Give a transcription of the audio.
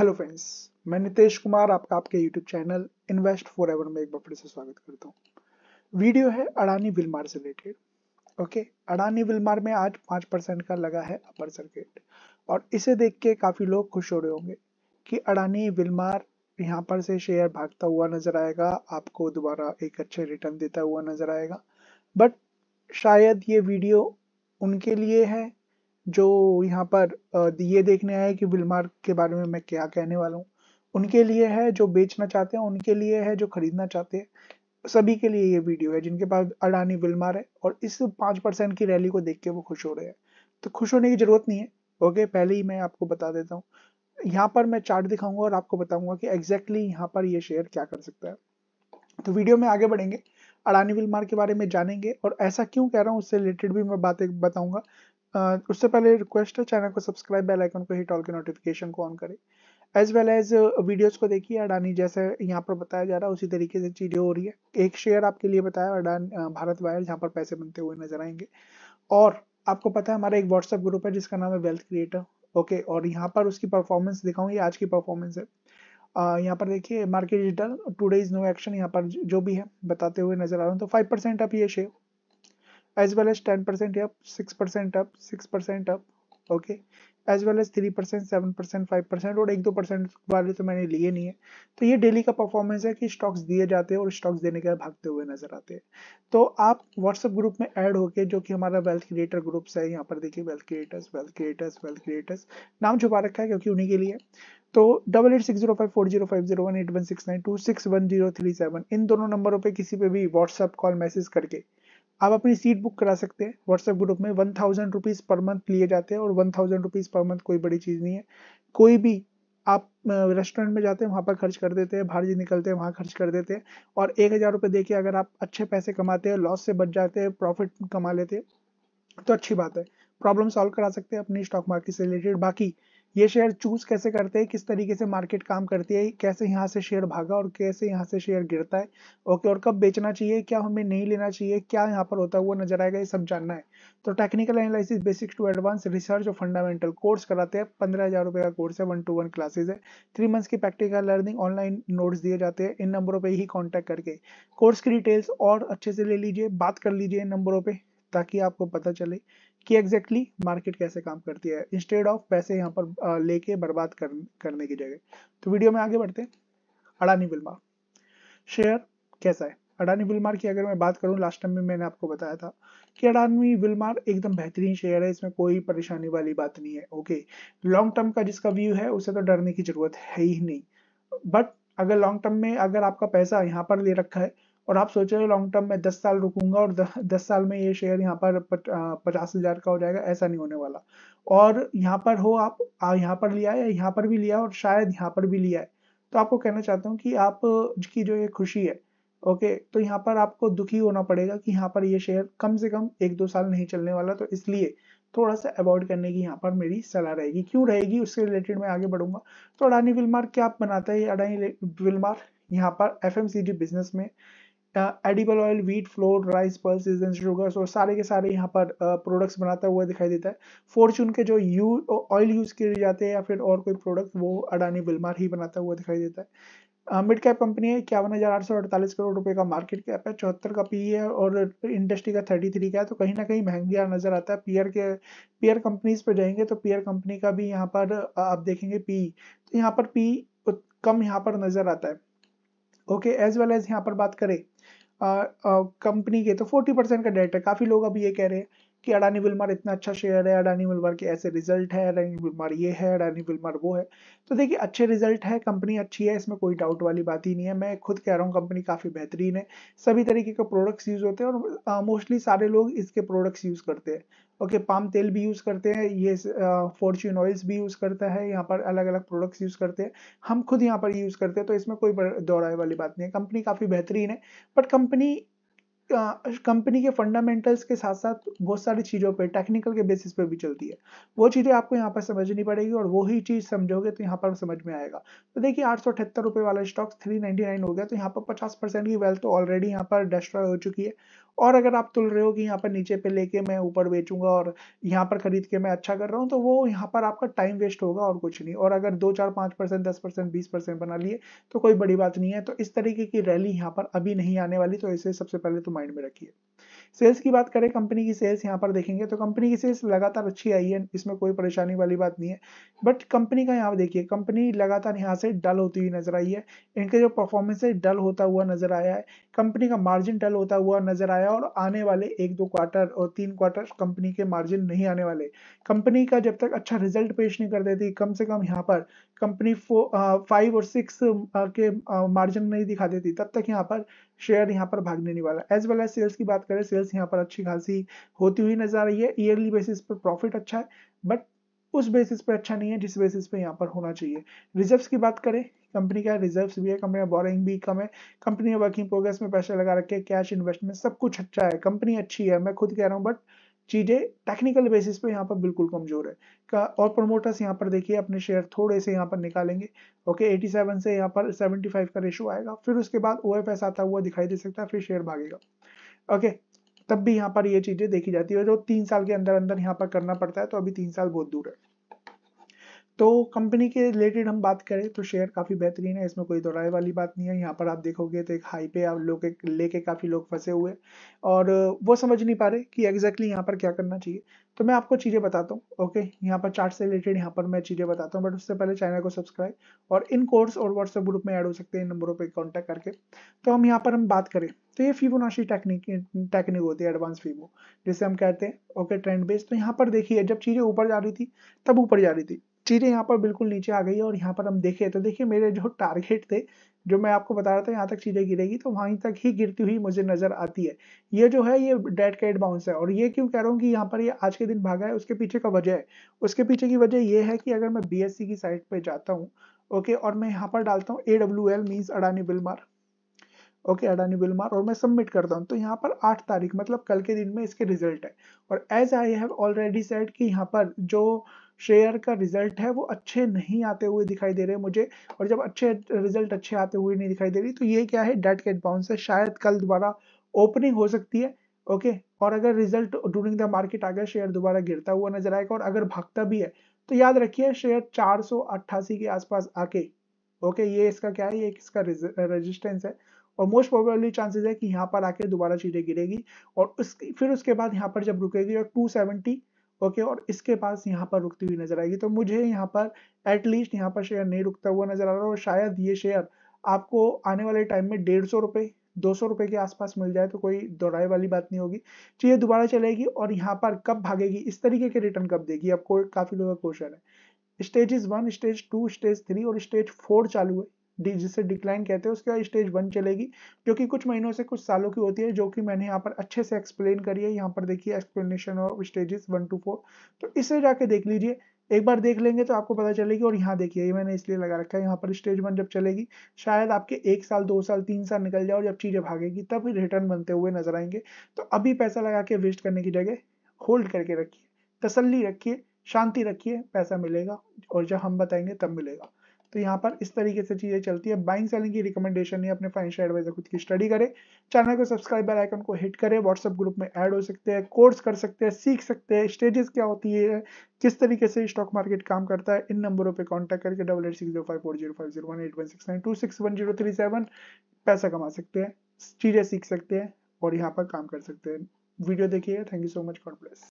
hello friends मैं नितेश कुमार आपका आपके YouTube channel invest forever में एक बार फिर से स्वागत करता हूँ वीडियो है अडानी विलमार से रिलेटेड ओके अडानी विलमार में आज पाँच परसेंट का लगा है अपर सर्किट और इसे देख के काफ़ी लोग खुश हो रहे होंगे कि अडानी विलमार यहाँ पर से शेयर भागता हुआ नजर आएगा आपको दोबारा एक अच्छे रिटर्न देता हुआ नजर आएगा बट शायद ये वीडियो उनके लिए है जो यहाँ पर ये देखने आए कि विलमार के बारे में मैं क्या कहने वाला हूँ उनके लिए है जो बेचना चाहते हैं उनके लिए है जो खरीदना चाहते हैं सभी के लिए ये वीडियो है जिनके पास अडानी विलमार है और इस पांच परसेंट की रैली को देख के वो खुश हो रहे हैं तो खुश होने की जरूरत नहीं है ओके पहले ही मैं आपको बता देता हूँ यहाँ पर मैं चार्ट दिखाऊंगा और आपको बताऊंगा कि एग्जैक्टली exactly यहाँ पर ये शेयर क्या कर सकता है तो वीडियो में आगे बढ़ेंगे अडानी विलमार के बारे में जानेंगे और ऐसा क्यों कह रहा हूँ उससे रिलेटेड भी मैं बातें बताऊंगा Uh, उससे पहले रिक्वेस्ट है चैनल को सब्सक्राइब बेल आइकन को हिट ऑल के नोटिफिकेशन को ऑन करें एज वेल एज वीडियोस को देखिए अडानी जैसे यहाँ पर बताया जा रहा है उसी तरीके से चीज़ें हो रही है एक शेयर आपके लिए बताया अडानी uh, भारत वायल जहाँ पर पैसे बनते हुए नजर आएंगे और आपको पता है हमारा एक व्हाट्सएप ग्रुप है जिसका नाम है वेल्थ क्रिएटर ओके और यहाँ पर उसकी परफॉर्मेंस दिखाऊँ ये आज की परफॉर्मेंस है uh, यहाँ पर देखिए market digital two days no action यहाँ पर जो भी है बताते हुए नजर आ रहा हूँ तो फाइव परसेंट अब ये share as well as 10% up 6% up 6% up okay as well as three percent seven percent five percent और एक दो परसेंट वाले तो मैंने लिए नहीं है तो ये डेली का परफॉर्मेंस है कि स्टॉक्स दिए जाते हैं और स्टॉक्स देने के बाद भागते हुए नजर आते हैं तो आप व्हाट्सएप ग्रुप में ऐड होके जो कि हमारा वेल्थ क्रिएटर ग्रुप्स है यहाँ पर देखिए wealth creators wealth creators wealth creators नाम छुपा रखा है क्योंकि उन्हीं के लिए तो double eight six zero five four zero five zero one eight one six nine two six one zero three seven इन दोनों नंबरों पर किसी पे भी व्हाट्सअप कॉल मैसेज करके आप अपनी सीट बुक करा सकते हैं व्हाट्सएप ग्रुप में one thousand rupees per month लिए जाते हैं और one thousand rupees per month कोई बड़ी चीज़ नहीं है कोई भी आप रेस्टोरेंट में जाते हैं वहाँ पर खर्च कर देते हैं बाहर जी निकलते हैं वहाँ खर्च कर देते हैं और एक हज़ार रुपये देके अगर आप अच्छे पैसे कमाते हैं लॉस से बच जाते हैं प्रॉफिट कमा लेते हैं तो अच्छी बात है प्रॉब्लम सॉल्व करा सकते हैं अपनी स्टॉक मार्केट से रिलेटेड बाकी ये शेयर चूज कैसे करते हैं किस तरीके से मार्केट काम करती है कैसे यहाँ से शेयर भागा और कैसे यहाँ से शेयर गिरता है ओके और कब बेचना चाहिए क्या हमें नहीं लेना चाहिए क्या यहाँ पर होता है वो नजर आएगा ये सब जानना है तो technical analysis basics to advance research और फंडामेंटल कोर्स कराते हैं पंद्रह हजार रुपये का कोर्स है वन टू वन क्लासेज है थ्री मंथ्स की प्रैक्टिकल लर्निंग ऑनलाइन नोट्स दिए जाते हैं इन नंबरों पर ही कॉन्टैक्ट करके कोर्स की डिटेल्स और अच्छे से ले लीजिए बात कर लीजिए इन नंबरों पर ताकि आपको पता चले कि एग्जैक्टली exactly मार्केट कैसे काम करती है इंस्टेड ऑफ पैसे यहाँ पर लेके बर्बाद कर, करने की जगह तो वीडियो में आगे बढ़ते हैं अडानी बिलमार शेयर कैसा है अडानी विलमार की अगर मैं बात करूं लास्ट टाइम में मैंने आपको बताया था कि अडानी विलमार एकदम बेहतरीन शेयर है इसमें कोई परेशानी वाली बात नहीं है ओके लॉन्ग टर्म का जिसका व्यू है उसे तो डरने की जरूरत है ही नहीं बट अगर लॉन्ग टर्म में अगर आपका पैसा यहाँ पर ले रखा है और आप सोच रहे हो लॉन्ग टर्म में दस साल रुकूंगा और दस साल में ये शेयर यहाँ पर पचास हजार का हो जाएगा ऐसा नहीं होने वाला और यहाँ पर हो आप यहाँ पर लिया है यहाँ पर भी लिया और शायद यहाँ पर भी लिया है तो आपको कहना चाहता हूँ कि आप की जो ये खुशी है ओके तो यहाँ पर आपको दुखी होना पड़ेगा कि यहाँ पर ये शेयर कम से कम एक दो साल नहीं चलने वाला तो इसलिए थोड़ा सा अवॉइड करने की यहाँ पर मेरी सलाह रहेगी क्यों रहेगी उससे रिलेटेड मैं आगे बढ़ूंगा तो अडानी विलमार क्या बनाता है अडानी विलमार यहाँ पर एफ बिजनेस में edible oil wheat flour rice pulses and sugars और सारे के सारे यहाँ पर प्रोडक्ट्स बनाता हुआ दिखाई देता है फॉर्चून के जो यू ऑयल यूज़ किए जाते हैं या फिर और कोई प्रोडक्ट वो अडानी बिलमार ही बनाता हुआ दिखाई देता है मिड कैप कंपनी है इक्यावन हज़ार आठ सौ अड़तालीस करोड़ रुपए का मार्केट कैप है चौहत्तर का पी e है और इंडस्ट्री का थर्टी थ्री का है तो कहीं ना कहीं महंगा नज़र आता है पीयर के पीयर कंपनीज पर जाएंगे तो पीयर कंपनी का भी यहाँ पर आप देखेंगे पी e, तो यहाँ पर पी e कम यहाँ पर नज़र आता है ओके एज वेल एज यहाँ पर बात करें कंपनी के तो 40 परसेंट का डेट है काफ़ी लोग अभी ये कह रहे हैं कि अडानी विलमार इतना अच्छा शेयर है अडानी विलमार के ऐसे रिजल्ट है अडानी विलमार ये है अडानी विलमार वो है तो देखिए अच्छे रिजल्ट है कंपनी अच्छी है इसमें कोई डाउट वाली बात ही नहीं है मैं खुद कह रहा हूँ कंपनी काफ़ी बेहतरीन है सभी तरीके के प्रोडक्ट्स यूज़ होते हैं और मोस्टली सारे लोग इसके प्रोडक्ट्स यूज़ करते हैं ओके पाम तेल भी यूज़ करते हैं ये फॉर्च्यून ऑयल्स भी यूज़ करता है यहाँ पर अलग अलग प्रोडक्ट्स यूज़ करते हैं हम खुद यहाँ पर यूज़ करते हैं तो इसमें कोई दोहराए वाली बात नहीं है कंपनी काफ़ी बेहतरीन है बट कंपनी कंपनी के फंडामेंटल्स के साथ साथ बहुत सारी चीज़ों पे टेक्निकल के बेसिस पे भी चलती है वो चीज़ें आपको यहाँ पर समझनी पड़ेगी और वही चीज़ समझोगे तो यहाँ पर समझ में आएगा तो देखिए आठ सौ अठहत्तर रुपए वाला स्टॉक थ्री नाइन्टी नाइन हो गया तो यहाँ पर पचास परसेंट की वेल्थ तो ऑलरेडी यहाँ पर डिस्ट्रॉय हो चुकी है और अगर आप तुल रहे हो कि यहाँ पर नीचे पे लेके मैं ऊपर बेचूंगा और यहाँ पर खरीद के मैं अच्छा कर रहा हूँ तो वो यहाँ पर आपका टाइम वेस्ट होगा और कुछ नहीं और अगर दो चार पाँच परसेंट दस परसेंट बीस परसेंट बना लिए तो कोई बड़ी बात नहीं है तो इस तरीके की रैली यहाँ पर अभी नहीं आने वाली तो इसे सबसे पहले तो माइंड में रखिए सेल्स की बात करें कंपनी की सेल्स यहाँ पर देखेंगे तो कंपनी की सेल्स लगातार अच्छी आई है इसमें कोई परेशानी वाली बात नहीं है बट कंपनी का यहाँ देखिए कंपनी लगातार यहाँ से डल होती हुई नजर आई है इनके जो परफॉर्मेंस है डल होता हुआ नजर आया है कंपनी का मार्जिन डल होता हुआ नजर आया और आने वाले एक दो क्वार्टर और तीन क्वार्टर कंपनी के मार्जिन नहीं आने वाले कंपनी का जब तक अच्छा रिजल्ट पेश नहीं कर देती कम से कम यहाँ पर कंपनी फाइव और सिक्स के मार्जिन नहीं दिखा देती तब तक यहाँ पर शेयर यहाँ पर भागने नहीं वाला एज वेल एज सेल्स की बात करें सेल्स यहाँ पर अच्छी खासी होती हुई नजर आ रही है ईयरली बेसिस पर प्रॉफिट अच्छा है बट उस बेसिस पे अच्छा नहीं है जिस बेसिस पे यहाँ पर होना चाहिए रिजर्व्स की बात करें कंपनी का रिजर्व भी है कंपनी का बोरिंग भी कम है कंपनी ने वर्किंग प्रोग्रेस में पैसा लगा रखे कैश इन्वेस्टमेंट सब कुछ अच्छा है कंपनी अच्छी है मैं खुद कह रहा हूँ बट चीज़ें टेक्निकल बेसिस पे यहाँ पर बिल्कुल कमजोर है का और प्रमोटर्स यहाँ पर देखिए अपने शेयर थोड़े से यहाँ पर निकालेंगे ओके 87 से यहाँ पर 75 का रेशो आएगा फिर उसके बाद ओ आता हुआ दिखाई दे सकता है फिर शेयर भागेगा ओके तब भी यहाँ पर ये चीज़ें देखी जाती है जो तीन साल के अंदर अंदर यहाँ पर करना पड़ता है तो अभी तीन साल बहुत दूर है तो कंपनी के रिलेटेड हम बात करें तो शेयर काफ़ी बेहतरीन है इसमें कोई दोराए वाली बात नहीं है यहाँ पर आप देखोगे तो एक हाई पे आप लोग लेके काफ़ी लोग फंसे हुए और वो समझ नहीं पा रहे कि एग्जैक्टली exactly यहाँ पर क्या करना चाहिए तो मैं आपको चीज़ें बताता हूँ ओके यहाँ पर चार्ट से रिलेटेड यहाँ पर मैं चीज़ें बताता हूँ बट उससे पहले चैनल को सब्सक्राइब और इन कोर्स और व्हाट्सएप ग्रुप में एड हो सकते हैं इन नंबरों पर कॉन्टैक्ट करके तो हम यहाँ पर हम बात करें तो ये फीवोनाशी टेक्निक टेक्निक होती है एडवांस फीवो जिसे हम कहते हैं ओके ट्रेंड बेस तो यहाँ पर देखिए जब चीज़ें ऊपर जा रही थी तब ऊपर जा रही थी चीज़ें यहाँ पर बिल्कुल नीचे आ गई और यहाँ पर हम देखें तो देखिए मेरे जो टारगेट थे जो मैं आपको बता रहा था यहाँ तक चीज़ें गिरेगी तो वहीं तक ही गिरती हुई मुझे नज़र आती है ये जो है ये डेड कैट बाउंस है और ये क्यों कह रहा हूँ कि यहाँ पर ये आज के दिन भागा है उसके पीछे का वजह है उसके पीछे की वजह ये है कि अगर मैं बी की साइड पर जाता हूँ ओके और मैं यहाँ पर डालता हूँ A W L means Adani Wilmar okay Adani Wilmar और मैं सबमिट करता हूँ तो यहाँ पर आठ तारीख मतलब कल के दिन में इसके रिजल्ट है और as I have already set कि यहाँ पर जो शेयर का रिजल्ट है वो अच्छे नहीं आते हुए दिखाई दे रहे मुझे और जब अच्छे रिजल्ट अच्छे आते हुए नहीं दिखाई दे रही तो ये क्या है डेट कैट बाउंस है शायद कल दोबारा ओपनिंग हो सकती है ओके और अगर रिजल्ट ड्यूरिंग द मार्केट आ गया शेयर दोबारा गिरता हुआ नजर आएगा और अगर भागता भी है तो याद रखिए शेयर चार के आसपास आके ओके ये इसका क्या है ये इसका रेजिस्टेंस है और मोस्ट प्रोबेबली चांसेस है कि यहाँ पर आके दोबारा चीजें गिरेगी और उसकी फिर उसके बाद यहाँ पर जब रुकेगी और 270 ओके और इसके पास यहाँ पर रुकती हुई नजर आएगी तो मुझे यहाँ पर एटलीस्ट यहाँ पर शेयर नहीं रुकता हुआ नजर आ रहा और शायद ये शेयर आपको आने वाले टाइम में डेढ़ सौ रुपए दो सौ रुपए के आसपास मिल जाए तो कोई दोहराई वाली बात नहीं होगी तो ये दोबारा चलेगी और यहाँ पर कब भागेगी इस तरीके के रिटर्न कब देगी आपको काफ़ी लोगों का क्वेश्चन है stage is one stage two stage three और स्टेज फोर चालू है जिसे डिक्लाइन कहते हैं उसके बाद स्टेज वन चलेगी जो कि कुछ महीनों से कुछ सालों की होती है जो कि मैंने यहाँ पर अच्छे से एक्सप्लेन करी है यहाँ पर देखिए explanation of stages one two four तो इसे जाके देख लीजिए एक बार देख लेंगे तो आपको पता चलेगी और यहाँ देखिए ये मैंने इसलिए लगा रखा है यहाँ पर स्टेज वन जब चलेगी शायद आपके एक साल दो साल तीन साल निकल जाए और जब चीज़ें भागेगी तब ही रिटर्न बनते हुए नजर आएंगे तो अभी पैसा लगा के वेस्ट करने की जगह होल्ड करके रखिए तसल्ली रखिए शांति रखिए पैसा मिलेगा और जब हम बताएंगे तब मिलेगा तो यहाँ पर इस तरीके से चीजें चलती है बाइंग सेलिंग की रिकमेंडेशन है अपने फाइनेंशियल एडवाइजर खुद की स्टडी करें चैनल को सब्सक्राइब बेल आइकन को हिट करें व्हाट्सएप ग्रुप में ऐड हो सकते हैं कोर्स कर सकते हैं सीख सकते हैं स्टेजेस क्या होती है किस तरीके से स्टॉक मार्केट काम करता है इन नंबरों पर कॉन्टेक्ट करके double eight six zero five four zero five zero one eight one six nine two six one zero three seven पैसा कमा सकते हैं चीजें सीख सकते हैं और यहाँ पर काम कर सकते हैं वीडियो देखिए thank you so much God bless